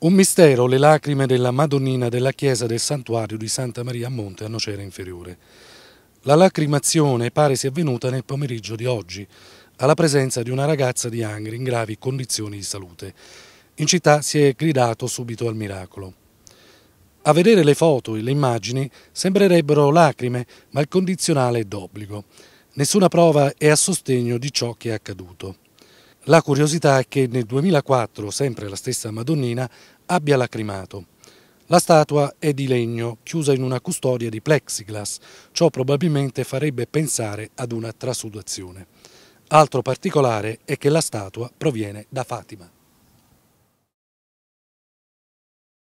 Un mistero, le lacrime della Madonnina della chiesa del santuario di Santa Maria a Monte a Nocera Inferiore. La lacrimazione pare sia avvenuta nel pomeriggio di oggi, alla presenza di una ragazza di Angri in gravi condizioni di salute. In città si è gridato subito al miracolo. A vedere le foto e le immagini sembrerebbero lacrime, ma il condizionale è d'obbligo. Nessuna prova è a sostegno di ciò che è accaduto. La curiosità è che nel 2004, sempre la stessa Madonnina, abbia lacrimato. La statua è di legno, chiusa in una custodia di plexiglass, ciò probabilmente farebbe pensare ad una trasudazione. Altro particolare è che la statua proviene da Fatima.